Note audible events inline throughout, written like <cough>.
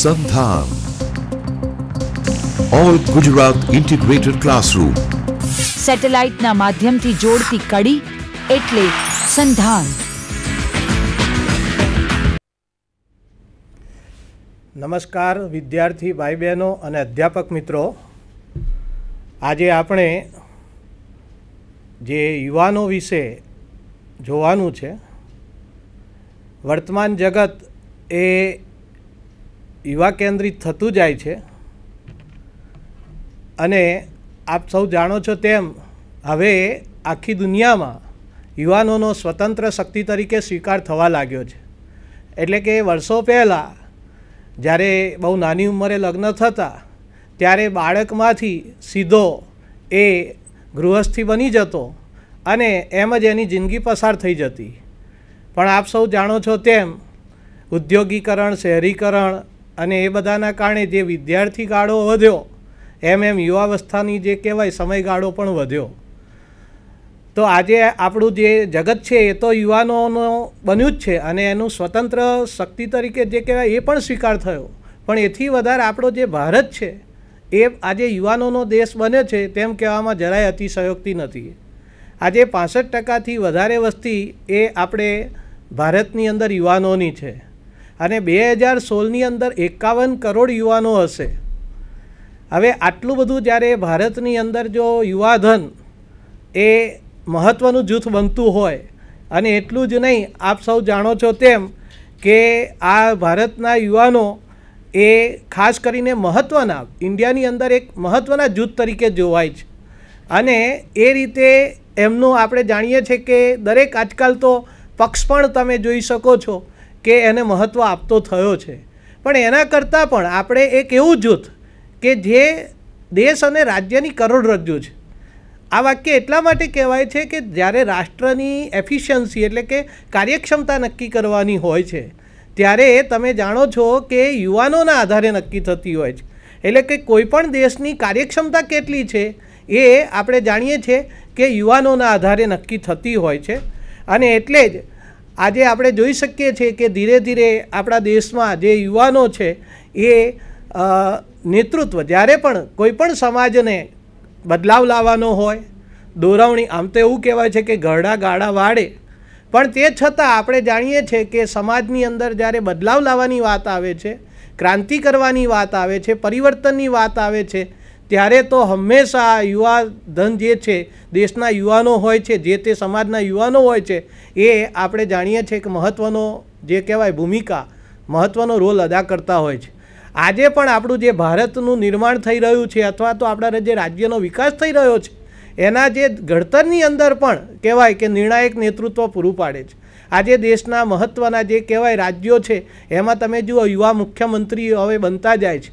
સંધાન all Gujarat integrated classroom સેટેલાઇટના માધ્યમથી જોડતી કડી એટલે સંધાન નમસ્કાર વિદ્યાર્થી ભાઈ બહેનો અને અધ્યાપક મિત્રો આજે આપણે જે યુવાનો વિશે જોવાનું છે વર્તમાન જગત એ યુવા કેન્દ્રિત થતું જાય છે અને આપ સૌ જાણો છો તેમ હવે આખી દુનિયામાં યુવાનોનો સ્વતંત્ર શક્તિ તરીકે સ્વીકાર થવા લાગ્યો છે એટલે કે વર્ષો પહેલાં જ્યારે બહુ નાની ઉંમરે લગ્ન થતા ત્યારે બાળકમાંથી સીધો એ ગૃહસ્થી બની જતો અને એમ જ એની જિંદગી પસાર થઈ જતી પણ આપ સૌ જાણો છો તેમ ઉદ્યોગીકરણ શહેરીકરણ અને એ બધાના કારણે જે વિદ્યાર્થી ગાળો વધ્યો એમ એમ યુવાવસ્થાની જે કહેવાય સમયગાળો પણ વધ્યો તો આજે આપણું જે જગત છે એ તો યુવાનોનો બન્યું જ છે અને એનું સ્વતંત્ર શક્તિ તરીકે જે કહેવાય એ પણ સ્વીકાર થયો પણ એથી વધારે આપણો જે ભારત છે એ આજે યુવાનોનો દેશ બન્યો છે તેમ કહેવામાં જરાય અતિશયોક્તિ નથી આજે પાસઠ ટકાથી વધારે વસ્તી એ આપણે ભારતની અંદર યુવાનોની છે અને બે હજાર સોળની અંદર એકાવન કરોડ યુવાનો હશે હવે આટલું બધું જ્યારે ભારતની અંદર જો યુવાધન એ મહત્ત્વનું જૂથ બનતું હોય અને એટલું જ નહીં આપ સૌ જાણો છો તેમ કે આ ભારતના યુવાનો એ ખાસ કરીને મહત્ત્વના ઇન્ડિયાની અંદર એક મહત્ત્વના જૂથ તરીકે જોવાય છે અને એ રીતે એમનું આપણે જાણીએ છીએ કે દરેક આજકાલ તો પક્ષ પણ તમે જોઈ શકો છો કે એને મહત્ત્વ આપતો થયો છે પણ એના કરતાં પણ આપણે એક એવું જૂથ કે જે દેશ અને રાજ્યની કરોડરજ્જુ છે આ વાક્ય એટલા માટે કહેવાય છે કે જ્યારે રાષ્ટ્રની એફિશિયન્સી એટલે કે કાર્યક્ષમતા નક્કી કરવાની હોય છે ત્યારે તમે જાણો છો કે યુવાનોના આધારે નક્કી થતી હોય છે એટલે કે કોઈપણ દેશની કાર્યક્ષમતા કેટલી છે એ આપણે જાણીએ છીએ કે યુવાનોના આધારે નક્કી થતી હોય છે અને એટલે જ આજે આપણે જોઈ શકીએ છીએ કે ધીરે ધીરે આપણા દેશમાં જે યુવાનો છે એ નેતૃત્વ જ્યારે પણ કોઈ પણ સમાજને બદલાવ લાવવાનો હોય દોરવણી આમ તો એવું કહેવાય છે કે ઘરડા ગાડા વાડે પણ તે છતાં આપણે જાણીએ છીએ કે સમાજની અંદર જ્યારે બદલાવ લાવવાની વાત આવે છે ક્રાંતિ કરવાની વાત આવે છે પરિવર્તનની વાત આવે છે ત્યારે તો હંમેશા યુવા ધન જે છે દેશના યુવાનો હોય છે જે તે સમાજના યુવાનો હોય છે એ આપણે જાણીએ છીએ કે મહત્ત્વનો જે કહેવાય ભૂમિકા મહત્ત્વનો રોલ અદા કરતા હોય છે આજે પણ આપણું જે ભારતનું નિર્માણ થઈ રહ્યું છે અથવા તો આપણા જે રાજ્યનો વિકાસ થઈ રહ્યો છે એના જે ઘડતરની અંદર પણ કહેવાય કે નિર્ણાયક નેતૃત્વ પૂરું પાડે છે આજે દેશના મહત્ત્વના જે કહેવાય રાજ્યો છે એમાં તમે જુઓ યુવા મુખ્યમંત્રીઓ હવે બનતા જાય છે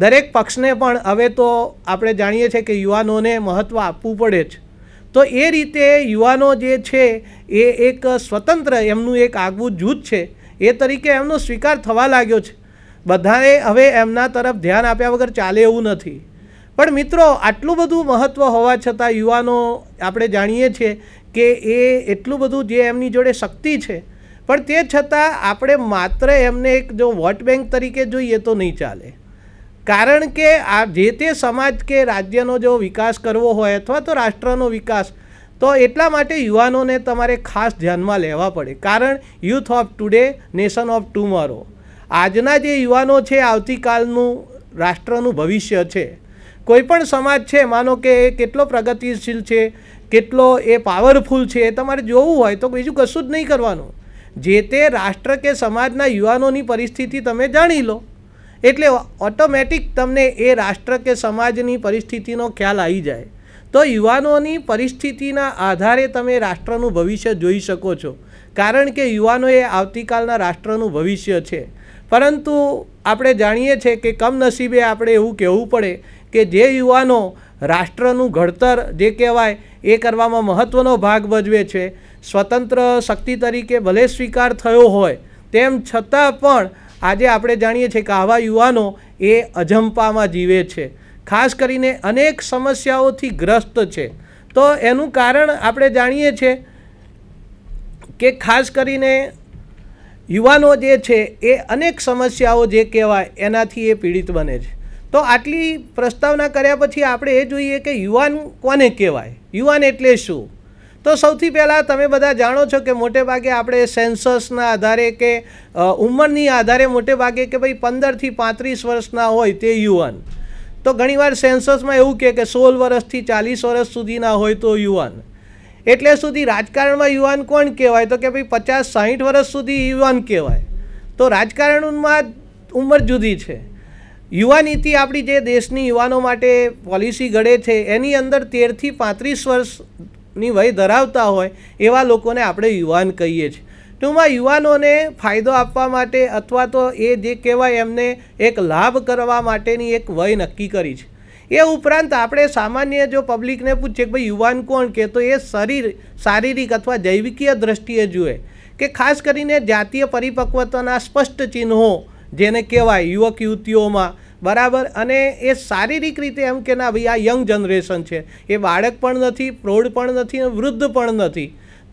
દરેક પક્ષને પણ હવે તો આપણે જાણીએ છીએ કે યુવાનોને મહત્ત્વ આપવું પડે જ તો એ રીતે યુવાનો જે છે એ એક સ્વતંત્ર એમનું એક આગવું જૂથ છે એ તરીકે એમનો સ્વીકાર થવા લાગ્યો છે બધાએ હવે એમના તરફ ધ્યાન આપ્યા વગર ચાલે એવું નથી પણ મિત્રો આટલું બધું મહત્ત્વ હોવા છતાં યુવાનો આપણે જાણીએ છીએ કે એ એટલું બધું જે એમની જોડે શક્તિ છે પણ તે છતાં આપણે માત્ર એમને એક જો વોટ બેંક તરીકે જોઈએ તો નહીં ચાલે કારણ કે આ જે તે સમાજ કે રાજ્યનો જો વિકાસ કરવો હોય અથવા તો રાષ્ટ્રનો વિકાસ તો એટલા માટે યુવાનોને તમારે ખાસ ધ્યાનમાં લેવા પડે કારણ youth of today nation of tomorrow આજના જે યુવાનો છે આવતીકાલનું રાષ્ટ્રનું ભવિષ્ય છે કોઈ પણ સમાજ છે માનો કે એ કેટલો પ્રગતિશીલ છે કેટલો એ પાવરફુલ છે એ તમારે જોવું હોય તો બીજું કશું જ નહીં કરવાનું જે તે રાષ્ટ્ર કે સમાજના યુવાનોની પરિસ્થિતિ તમે જાણી લો એટલે ઓટોમેટિક તમને એ રાષ્ટ્ર કે સમાજની પરિસ્થિતિનો ખ્યાલ આવી જાય તો યુવાનોની પરિસ્થિતિના આધારે તમે રાષ્ટ્રનું ભવિષ્ય જોઈ શકો છો કારણ કે યુવાનો એ આવતીકાલના રાષ્ટ્રનું ભવિષ્ય છે પરંતુ આપણે જાણીએ છીએ કે કમનસીબે આપણે એવું કહેવું પડે કે જે યુવાનો રાષ્ટ્રનું ઘડતર જે કહેવાય એ કરવામાં મહત્ત્વનો ભાગ ભજવે છે સ્વતંત્ર શક્તિ તરીકે ભલે સ્વીકાર થયો હોય તેમ છતાં પણ આજે આપણે જાણીએ છીએ કે આવા યુવાનો એ અજંપામાં જીવે છે ખાસ કરીને અનેક સમસ્યાઓથી ગ્રસ્ત છે તો એનું કારણ આપણે જાણીએ છીએ કે ખાસ કરીને યુવાનો જે છે એ અનેક સમસ્યાઓ જે કહેવાય એનાથી એ પીડિત બને છે તો આટલી પ્રસ્તાવના કર્યા પછી આપણે એ જોઈએ કે યુવાન કોને કહેવાય યુવાન એટલે શું તો સૌથી પહેલાં તમે બધા જાણો છો કે મોટે ભાગે આપણે સેન્સસના આધારે કે ઉંમરની આધારે મોટે ભાગે કે ભાઈ પંદરથી પાંત્રીસ વર્ષના હોય તે યુવાન તો ઘણીવાર સેન્સસમાં એવું કહે કે સોળ વર્ષથી ચાલીસ વર્ષ સુધીના હોય તો યુવાન એટલે સુધી રાજકારણમાં યુવાન કોણ કહેવાય તો કે ભાઈ પચાસ સાહીઠ વર્ષ સુધી યુવાન કહેવાય તો રાજકારણમાં ઉંમર જુદી છે યુવા નીતિ આપણી જે દેશની યુવાનો માટે પોલિસી ઘડે છે એની અંદર તેરથી પાંત્રીસ વર્ષ ની વય ધરાવતા હોય એવા લોકોને આપણે યુવાન કહીએ છીએ ટૂંકમાં યુવાનોને ફાયદો આપવા માટે અથવા તો એ જે કહેવાય એમને એક લાભ કરવા માટેની એક વય નક્કી કરી છે એ ઉપરાંત આપણે સામાન્ય જો પબ્લિકને પૂછીએ કે ભાઈ યુવાન કોણ કે તો એ શરીર શારીરિક અથવા જૈવિકીય દ્રષ્ટિએ જુએ કે ખાસ કરીને જાતીય પરિપક્વતાના સ્પષ્ટ ચિહ્નો જેને કહેવાય યુવક યુવતીઓમાં બરાબર અને એ શારીરિક રીતે એમ કે ના ભાઈ આ યંગ જનરેશન છે એ બાળક પણ નથી પ્રૌઢ પણ નથી અને વૃદ્ધ પણ નથી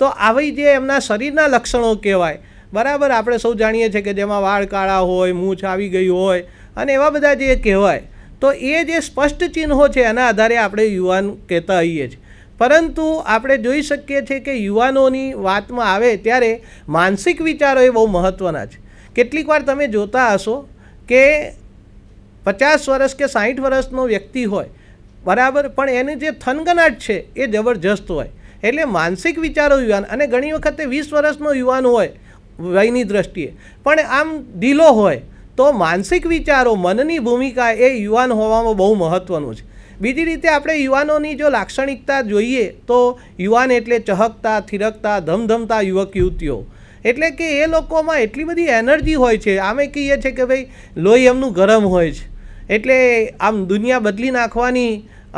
તો આવી જે એમના શરીરના લક્ષણો કહેવાય બરાબર આપણે સૌ જાણીએ છીએ કે જેમાં વાળ કાળા હોય મૂછ આવી ગઈ હોય અને એવા બધા જે કહેવાય તો એ જે સ્પષ્ટ ચિહ્નો છે એના આધારે આપણે યુવાન કહેતા હોઈએ છીએ પરંતુ આપણે જોઈ શકીએ છીએ કે યુવાનોની વાતમાં આવે ત્યારે માનસિક વિચારો એ બહુ મહત્ત્વના છે કેટલીક વાર તમે જોતા હશો કે પચાસ વર્ષ કે સાહીઠ વર્ષનો વ્યક્તિ હોય બરાબર પણ એની જે થનગનાટ છે એ જબરજસ્ત હોય એટલે માનસિક વિચારો યુવાન અને ઘણી વખતે વીસ વર્ષનો યુવાન હોય વયની દ્રષ્ટિએ પણ આમ ઢીલો હોય તો માનસિક વિચારો મનની ભૂમિકા એ યુવાન હોવામાં બહુ મહત્ત્વનું છે બીજી રીતે આપણે યુવાનોની જો લાક્ષણિકતા જોઈએ તો યુવાન એટલે ચહકતા થિરકતા ધમધમતા યુવક યુવતીઓ એટલે કે એ લોકોમાં એટલી બધી એનર્જી હોય છે આમે કહીએ છીએ કે ભાઈ લોહી એમનું ગરમ હોય છે એટલે આમ દુનિયા બદલી નાખવાની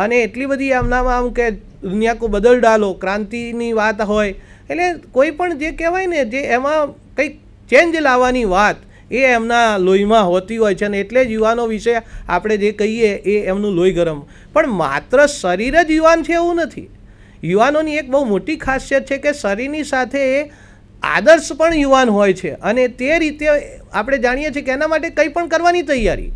અને એટલી બધી એમનામાં આમ કે દુનિયા કો બદલ ડાલો ક્રાંતિની વાત હોય એટલે કોઈ પણ જે કહેવાય ને જે એમાં કંઈક ચેન્જ લાવવાની વાત એ એમના લોહીમાં હોતી હોય છે અને એટલે જ યુવાનો વિશે આપણે જે કહીએ એ એમનું લોહી ગરમ પણ માત્ર શરીર જ યુવાન છે એવું નથી યુવાનોની એક બહુ મોટી ખાસિયત છે કે શરીરની સાથે એ આદર્શ પણ યુવાન હોય છે અને તે રીતે આપણે જાણીએ છીએ કે એના માટે કંઈ પણ કરવાની તૈયારી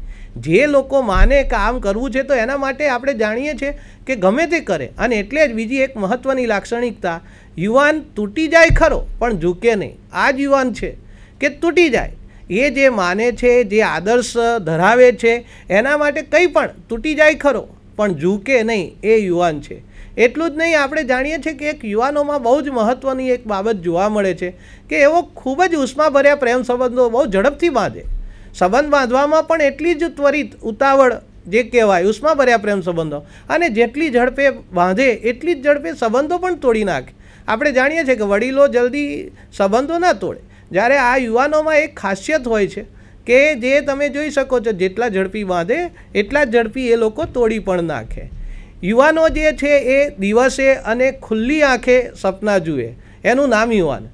જે લોકો માને કામ કરવું છે તો એના માટે આપણે જાણીએ છીએ કે ગમે તે કરે અને એટલે જ બીજી એક મહત્ત્વની લાક્ષણિકતા યુવાન તૂટી જાય ખરો પણ ઝૂકે નહીં આ જ યુવાન છે કે તૂટી જાય એ જે માને છે જે આદર્શ ધરાવે છે એના માટે કંઈ પણ તૂટી જાય ખરો પણ ઝૂકે નહીં એ યુવાન છે એટલું જ નહીં આપણે જાણીએ છીએ કે એક યુવાનોમાં બહુ જ મહત્ત્વની એક બાબત જોવા મળે છે કે એવો ખૂબ જ ઉષ્માભર્યા પ્રેમ સંબંધો બહુ ઝડપથી બાંધે સંબંધ બાંધવામાં પણ એટલી જ ત્વરિત ઉતાવળ જે કહેવાય ઉષ્માભર્યા પ્રેમ સંબંધો અને જેટલી ઝડપે બાંધે એટલી જ ઝડપે સંબંધો પણ તોડી નાખે આપણે જાણીએ છીએ કે વડીલો જલ્દી સંબંધો ના તોડે જ્યારે આ યુવાનોમાં એક ખાસિયત હોય છે કે જે તમે જોઈ શકો છો જેટલા ઝડપી બાંધે એટલા જ ઝડપી એ લોકો તોડી પણ નાખે યુવાનો જે છે એ દિવસે અને ખુલ્લી આંખે સપના જુએ એનું નામ યુવાન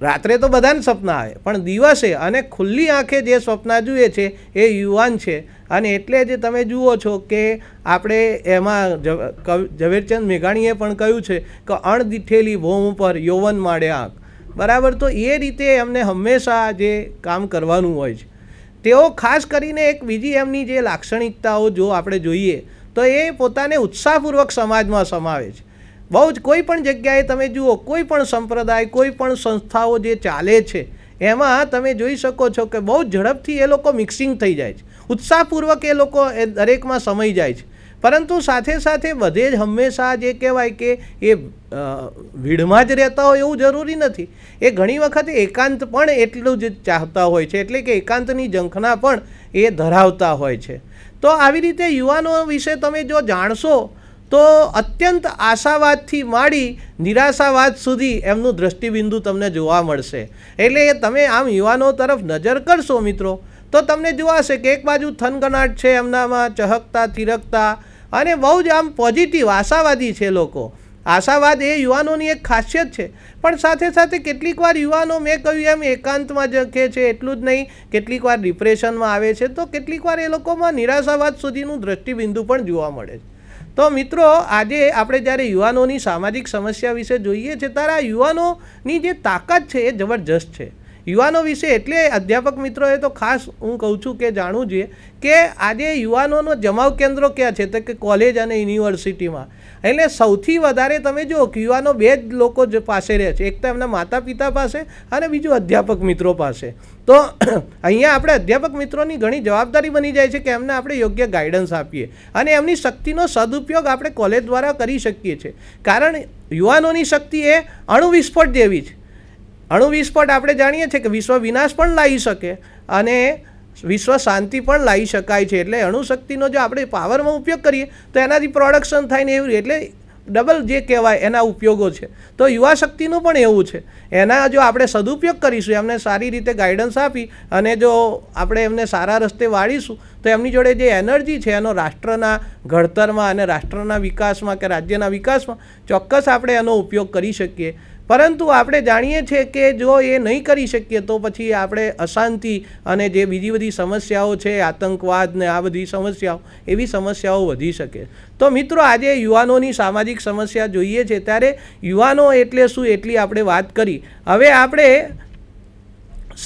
રાત્રે તો બધાને સપના આવે પણ દિવસે અને ખુલ્લી આંખે જે સપના જુએ છે એ યુવાન છે અને એટલે જ તમે જુઓ છો કે આપણે એમાં ઝવેરચંદ મેઘાણીએ પણ કહ્યું છે કે અણદીઠેલી ભોમ પર યૌવન માડે આંખ બરાબર તો એ રીતે એમને હંમેશા જે કામ કરવાનું હોય છે તેઓ ખાસ કરીને એક બીજી એમની જે લાક્ષણિકતાઓ જો આપણે જોઈએ તો એ પોતાને ઉત્સાહપૂર્વક સમાજમાં સમાવે છે બહુ જ કોઈ પણ જગ્યાએ તમે જુઓ કોઈ પણ સંપ્રદાય કોઈ પણ સંસ્થાઓ જે ચાલે છે એમાં તમે જોઈ શકો છો કે બહુ ઝડપથી એ લોકો મિક્સિંગ થઈ જાય છે ઉત્સાહપૂર્વક એ લોકો એ દરેકમાં સમય જાય છે પરંતુ સાથે સાથે બધે જ હંમેશા જે કહેવાય કે એ ભીડમાં જ રહેતા હોય એવું જરૂરી નથી એ ઘણી વખત એકાંત પણ એટલું જ ચાહતા હોય છે એટલે કે એકાંતની ઝંખના પણ એ ધરાવતા હોય છે તો આવી રીતે યુવાનો વિશે તમે જો જાણશો તો અત્યંત આશાવાદથી માંડી નિરાશાવાદ સુધી એમનું દ્રષ્ટિબિંદુ તમને જોવા મળશે એટલે તમે આમ યુવાનો તરફ નજર કરશો મિત્રો તો તમને જોવાશે કે એક બાજુ થનગનાટ છે એમનામાં ચહકતા થિરકતા અને બહુ જ આમ પોઝિટિવ આશાવાદી છે લોકો આશાવાદ એ યુવાનોની એક ખાસિયત છે પણ સાથે સાથે કેટલીક વાર યુવાનો મેં કહ્યું એમ એકાંતમાં જખે છે એટલું જ નહીં કેટલીક વાર ડિપ્રેશનમાં આવે છે તો કેટલીક વાર એ લોકોમાં નિરાશાવાદ સુધીનું દ્રષ્ટિબિંદુ પણ જોવા મળે છે તો મિત્રો આજે આપણે જ્યારે યુવાનોની સામાજિક સમસ્યા વિશે જોઈએ છે ત્યારે આ યુવાનોની જે તાકાત છે એ જબરજસ્ત છે યુવાનો વિશે એટલે અધ્યાપક મિત્રોએ તો ખાસ હું કહું છું કે જાણવું જોઈએ કે આજે યુવાનોનો જમાવ કેન્દ્રો ક્યાં છે તો કે કોલેજ અને યુનિવર્સિટીમાં એટલે સૌથી વધારે તમે જુઓ કે યુવાનો બે જ લોકો જ પાસે રહે છે એક તો એમના માતા પિતા પાસે અને બીજું અધ્યાપક મિત્રો પાસે તો <clears throat> અહીંયા આપણે અધ્યાપક મિત્રોની ઘણી જવાબદારી બની જાય છે કે એમને આપણે યોગ્ય ગાઈડન્સ આપીએ અને એમની શક્તિનો સદુપયોગ આપણે કોલેજ દ્વારા કરી શકીએ છીએ કારણ યુવાનોની શક્તિ એ અણુવિસ્ફોટ જેવી છે અણુ વિસ્ફોટ આપણે જાણીએ છીએ કે વિશ્વ વિનાશ પણ લાવી શકે અને વિશ્વ શાંતિ પણ લાવી શકાય છે એટલે અણુશક્તિનો જો આપણે પાવરમાં ઉપયોગ કરીએ તો એનાથી પ્રોડક્શન થાય ને એવું એટલે ડબલ જે કહેવાય એના ઉપયોગો છે તો યુવા શક્તિનું પણ એવું છે એના જો આપણે સદુપયોગ કરીશું એમને સારી રીતે ગાઈડન્સ આપી અને જો આપણે એમને સારા રસ્તે વાળીશું તો એમની જોડે જે એનર્જી છે એનો રાષ્ટ્રના ઘડતરમાં અને રાષ્ટ્રના વિકાસમાં કે રાજ્યના વિકાસમાં ચોક્કસ આપણે એનો ઉપયોગ કરી શકીએ પરંતુ આપણે જાણીએ છીએ કે જો એ નહીં કરી શકીએ તો પછી આપણે અશાંતિ અને જે બીજી બધી સમસ્યાઓ છે આતંકવાદ ને આ બધી સમસ્યાઓ એવી સમસ્યાઓ વધી શકે તો મિત્રો આજે યુવાનોની સામાજિક સમસ્યા જોઈએ છે ત્યારે યુવાનો એટલે શું એટલી આપણે વાત કરી હવે આપણે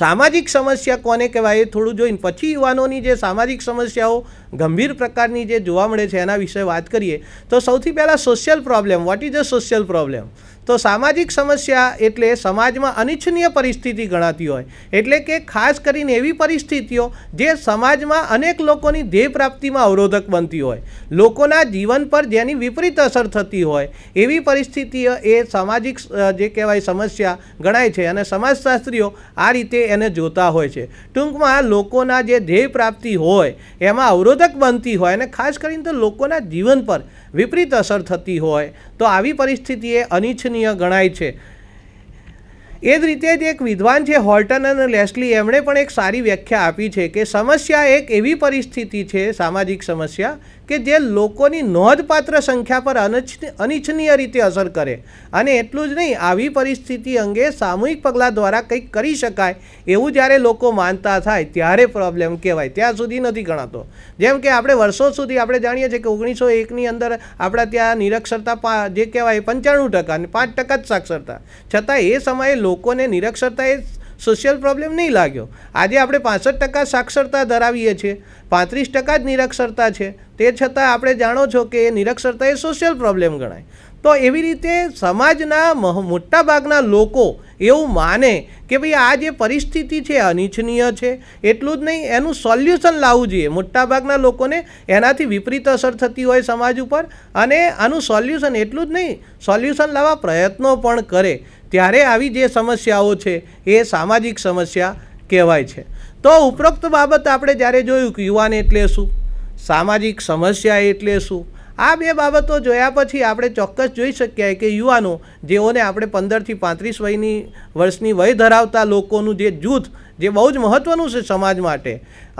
સામાજિક સમસ્યા કોને કહેવાય એ થોડું જોઈને પછી યુવાનોની જે સામાજિક સમસ્યાઓ ગંભીર પ્રકારની જે જોવા મળે છે એના વિશે વાત કરીએ તો સૌથી પહેલાં social problem what is a social problem તો સામાજિક સમસ્યા એટલે સમાજમાં અનિચ્છનીય પરિસ્થિતિ ગણાતી હોય એટલે કે ખાસ કરીને એવી પરિસ્થિતિઓ જે સમાજમાં અનેક લોકોની ધ્યેય પ્રાપ્તિમાં અવરોધક બનતી હોય લોકોના જીવન પર જેની વિપરીત અસર થતી હોય એવી પરિસ્થિતિઓ એ સામાજિક જે કહેવાય સમસ્યા ગણાય છે અને સમાજશાસ્ત્રીઓ આ રીતે એને જોતા હોય છે ટૂંકમાં લોકોના જે ધ્યેય પ્રાપ્તિ હોય એમાં અવરોધ બાધક બનતી હોય અને ખાસ કરીને તો લોકોના જીવન પર વિપરીત અસર થતી હોય તો આવી પરિસ્થિતિ એ અનિચ્છનીય ગણાય છે એ જ રીતે જ એક વિદ્વાન છે હોલ્ટન અને લેસ્લી એમણે પણ એક સારી વ્યાખ્યા આપી છે કે સમસ્યા એક એવી પરિસ્થિતિ છે સામાજિક સમસ્યા કે જે લોકોની નોંધપાત્ર સંખ્યા પર અનિચ્છનીય રીતે અસર કરે અને એટલું જ નહીં આવી પરિસ્થિતિ અંગે સામૂહિક પગલાં દ્વારા કંઈક કરી શકાય એવું જ્યારે લોકો માનતા થાય ત્યારે પ્રોબ્લેમ કહેવાય ત્યાં સુધી નથી ગણાતો જેમ કે આપણે વર્ષો સુધી આપણે જાણીએ છીએ કે ઓગણીસો એકની અંદર આપણા ત્યાં નિરક્ષરતા જે કહેવાય પંચાણું ટકા અને પાંચ ટકા જ સાક્ષરતા છતાં એ સમયે લોકોને નિરક્ષરતા એ સોશિયલ પ્રોબ્લેમ નહીં લાગ્યો આજે આપણે પાસઠ ટકા સાક્ષરતા ધરાવીએ છીએ પાંત્રીસ ટકા જ નિરક્ષરતા છે તે છતાં આપણે જાણો છો કે એ નિરક્ષરતા એ સોશિયલ પ્રોબ્લેમ ગણાય તો એવી રીતે સમાજના મોટાભાગના લોકો એવું માને કે ભાઈ આ જે પરિસ્થિતિ છે અનિચ્છનીય છે એટલું જ નહીં એનું સોલ્યુશન લાવવું જોઈએ મોટાભાગના લોકોને એનાથી વિપરીત અસર થતી હોય સમાજ ઉપર અને આનું સોલ્યુશન એટલું જ નહીં સોલ્યુશન લાવવા પ્રયત્નો પણ કરે ત્યારે આવી જે સમસ્યાઓ છે એ સામાજિક સમસ્યા કહેવાય છે તો ઉપરોક્ત બાબત આપણે જ્યારે જોયું કે યુવાન એટલે શું સામાજિક સમસ્યા એટલે શું આ બે બાબતો જોયા પછી આપણે ચોક્કસ જોઈ શકીએ કે યુવાનો જેઓને આપણે પંદરથી પાંત્રીસ વયની વર્ષની વય ધરાવતા લોકોનું જે જૂથ જે બહુ જ મહત્ત્વનું છે સમાજ માટે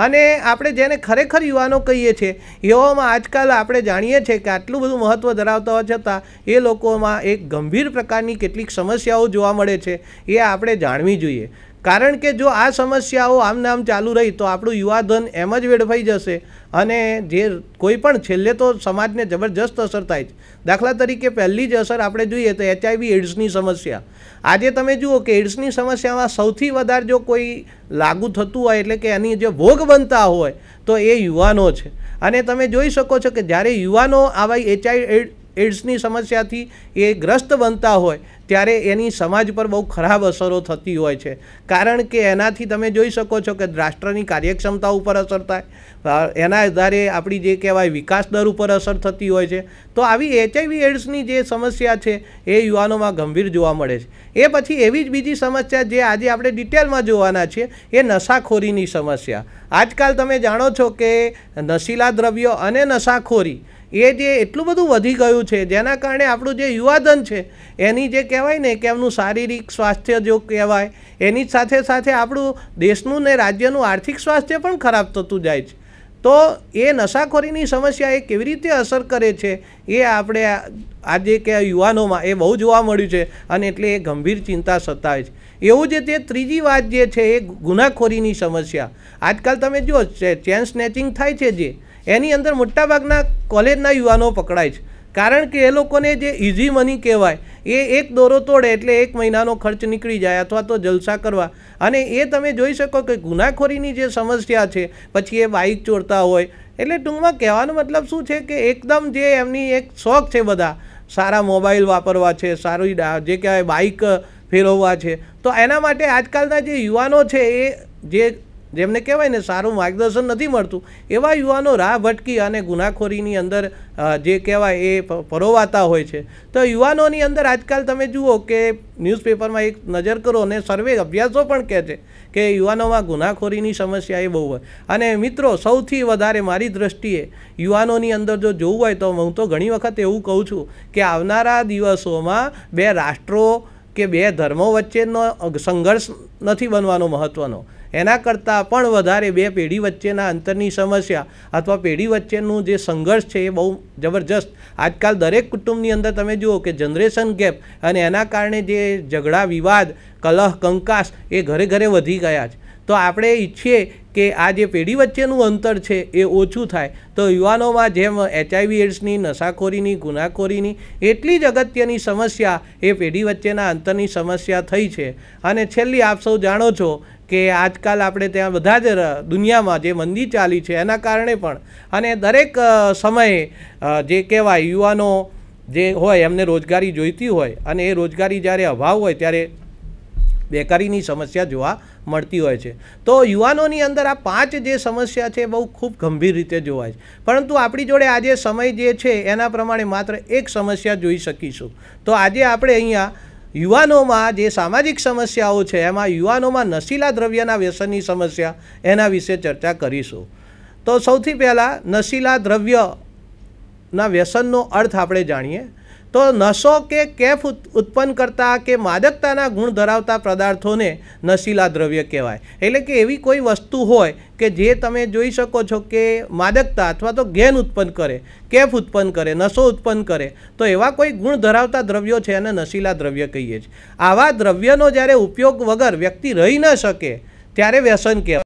અને આપણે જેને ખરેખર યુવાનો કહીએ છીએ એવામાં આજકાલ આપણે જાણીએ છીએ કે આટલું બધું મહત્ત્વ ધરાવતા હોવા છતાં એ લોકોમાં એક ગંભીર પ્રકારની કેટલીક સમસ્યાઓ જોવા મળે છે એ આપણે જાણવી જોઈએ કારણ કે જો આ સમસ્યાઓ આમ નામ ચાલુ રહી તો આપણું યુવાધન એમ જ વેડફાઈ જશે અને જે કોઈ પણ છેલ્લે તો સમાજને જબરજસ્ત અસર થાય છે દાખલા તરીકે પહેલી જ અસર આપણે જોઈએ તો એચઆઈવી એડ્સની સમસ્યા આજે તમે જુઓ કે એડ્સની સમસ્યામાં સૌથી વધારે જો કોઈ લાગુ થતું હોય એટલે કે એની જે ભોગ બનતા હોય તો એ યુવાનો છે અને તમે જોઈ શકો છો કે જ્યારે યુવાનો આવા એચઆઈ એડ એડ્સની સમસ્યાથી એ ગ્રસ્ત બનતા હોય ત્યારે એની સમાજ પર બહુ ખરાબ અસરો થતી હોય છે કારણ કે એનાથી તમે જોઈ શકો છો કે રાષ્ટ્રની કાર્યક્ષમતા ઉપર અસર થાય એના આધારે આપણી જે કહેવાય વિકાસ દર ઉપર અસર થતી હોય છે તો આવી એચઆઈવી એડ્સની જે સમસ્યા છે એ યુવાનોમાં ગંભીર જોવા મળે છે એ પછી એવી જ બીજી સમસ્યા જે આજે આપણે ડિટેલમાં જોવાના છીએ એ નશાખોરીની સમસ્યા આજકાલ તમે જાણો છો કે નશીલા દ્રવ્યો અને નશાખોરી એ જે એટલું બધું વધી ગયું છે જેના કારણે આપણું જે યુવાધન છે એની જે કહેવાય ને કે એમનું શારીરિક સ્વાસ્થ્ય જો કહેવાય એની સાથે સાથે આપણું દેશનું ને રાજ્યનું આર્થિક સ્વાસ્થ્ય પણ ખરાબ થતું જાય છે તો એ નશાખોરીની સમસ્યા એ કેવી રીતે અસર કરે છે એ આપણે આજે કે યુવાનોમાં એ બહુ જોવા મળ્યું છે અને એટલે એ ગંભીર ચિંતા સતાવે છે એવું જે તે ત્રીજી વાત જે છે એ ગુનાખોરીની સમસ્યા આજકાલ તમે જુઓ ચેન સ્નેચિંગ થાય છે જે એની અંદર મોટાભાગના કોલેજના યુવાનો પકડાય છે કારણ કે એ લોકોને જે ઇઝી મની કહેવાય એ એક દોરો તોડે એટલે એક મહિનાનો ખર્ચ નીકળી જાય અથવા તો જલસા કરવા અને એ તમે જોઈ શકો કે ગુનાખોરીની જે સમસ્યા છે પછી એ બાઇક ચોરતા હોય એટલે ટૂંકમાં કહેવાનો મતલબ શું છે કે એકદમ જે એમની એક શોખ છે બધા સારા મોબાઈલ વાપરવા છે સારી જે કહેવાય બાઇક ફેરવવા છે તો એના માટે આજકાલના જે યુવાનો છે એ જે જેમને કહેવાય ને સારું માર્ગદર્શન નથી મળતું એવા યુવાનો રાહ ભટકી અને ગુનાખોરીની અંદર જે કહેવાય એ પરોવાતા હોય છે તો યુવાનોની અંદર આજકાલ તમે જુઓ કે ન્યૂઝપેપરમાં એક નજર કરો અને સર્વે અભ્યાસો પણ કહે છે કે યુવાનોમાં ગુનાખોરીની સમસ્યા એ બહુ હોય અને મિત્રો સૌથી વધારે મારી દૃષ્ટિએ યુવાનોની અંદર જો જોવું હોય તો હું તો ઘણી વખત એવું કહું છું કે આવનારા દિવસોમાં બે રાષ્ટ્રો કે બે ધર્મો વચ્ચેનો સંઘર્ષ નથી બનવાનો મહત્ત્વનો એના કરતાં પણ વધારે બે પેઢી વચ્ચેના અંતરની સમસ્યા અથવા પેઢી વચ્ચેનું જે સંઘર્ષ છે એ બહુ જબરજસ્ત આજકાલ દરેક કુટુંબની અંદર તમે જુઓ કે જનરેશન ગેપ અને એના કારણે જે ઝઘડા વિવાદ કલહ કંકાસ એ ઘરે ઘરે વધી ગયા છે તો આપણે ઈચ્છીએ કે આ જે પેઢી વચ્ચેનું અંતર છે એ ઓછું થાય તો યુવાનોમાં જેમ એચઆઈવી એડ્સની નશાખોરીની ગુનાખોરીની એટલી જ અગત્યની સમસ્યા એ પેઢી વચ્ચેના અંતરની સમસ્યા થઈ છે અને છેલ્લી આપ સૌ જાણો છો કે આજકાલ આપણે ત્યાં બધા જ દુનિયામાં જે મંદી ચાલી છે એના કારણે પણ અને દરેક સમયે જે કહેવાય યુવાનો જે હોય એમને રોજગારી જોઈતી હોય અને એ રોજગારી જ્યારે અભાવ હોય ત્યારે બેકારીની સમસ્યા જોવા મળતી હોય છે તો યુવાનોની અંદર આ પાંચ જે સમસ્યા છે બહુ ખૂબ ગંભીર રીતે જોવાય છે પરંતુ આપણી જોડે આજે સમય જે છે એના પ્રમાણે માત્ર એક સમસ્યા જોઈ શકીશું તો આજે આપણે અહીંયા યુવાનોમાં જે સામાજિક સમસ્યાઓ છે એમાં યુવાનોમાં નશીલા દ્રવ્યના વ્યસનની સમસ્યા એના વિશે ચર્ચા કરીશું તો સૌથી પહેલાં નશીલા દ્રવ્યના વ્યસનનો અર્થ આપણે જાણીએ તો નશો કે કેફ ઉત્પન્ન કરતા કે માદકતાના ગુણ ધરાવતા પદાર્થોને નશીલા દ્રવ્ય કહેવાય એટલે કે એવી કોઈ વસ્તુ હોય કે જે તમે જોઈ શકો છો કે માદકતા અથવા તો ગેન ઉત્પન્ન કરે કેફ ઉત્પન્ન કરે નશો ઉત્પન્ન કરે તો એવા કોઈ ગુણ ધરાવતા દ્રવ્યો છે એને નશીલા દ્રવ્ય કહીએ છીએ આવા દ્રવ્યનો જ્યારે ઉપયોગ વગર વ્યક્તિ રહી ન શકે ત્યારે વ્યસન કહેવાય